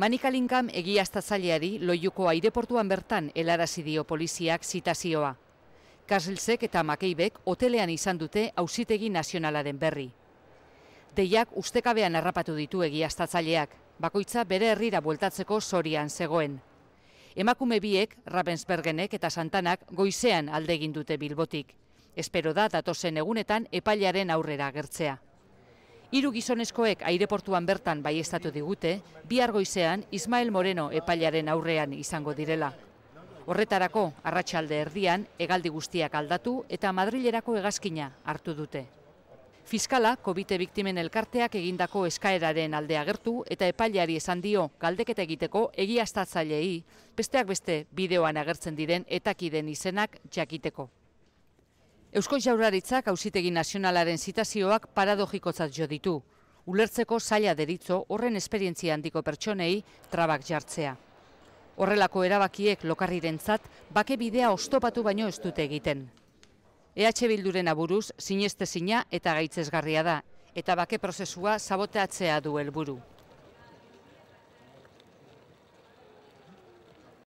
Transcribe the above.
Manikalingam egiaztatzaileari loiuko aireportuan bertan helarazi dio poliziak zitazioa. Kasilsek eta Makeibek hotelean izan dute hausitegi nazionalaren berri. Deiak ustekabean harrapatu ditu egiaztatzaileak, bakoitza bere herrira bueltatzeko zorian zegoen. Emakume biek, Ravensbergenek eta Santanak goizean alde egin dute Bilbotik. Espero da datozen egunetan epailaren aurrera gertzea. Hiru gizonezkoek aireportuan bertan bai estatu digute, bi argoizean Ismael Moreno epailaren aurrean izango direla. Horretarako, arratsalde erdian, hegaldi guztiak aldatu eta Madrilerako hegazkina hartu dute. Fiskala, covid biktimen elkarteak egindako eskaeraren alde agertu eta epailari esan dio galdeketa egiteko egiaztatzailei, besteak beste bideoan agertzen diren etakiden izenak jakiteko. Eusko Jauraritzak hausitegi nazionalaren zitazioak paradojikotzat jo ditu. Ulertzeko zaila deritzo horren esperientzia handiko pertsonei trabak jartzea. Horrelako erabakiek lokarri dintzat, bake bidea ostopatu baino ez dute egiten. EH Bilduren aburuz, sinestezina eta gaitzesgarria da, eta bake prozesua saboteatzea du helburu.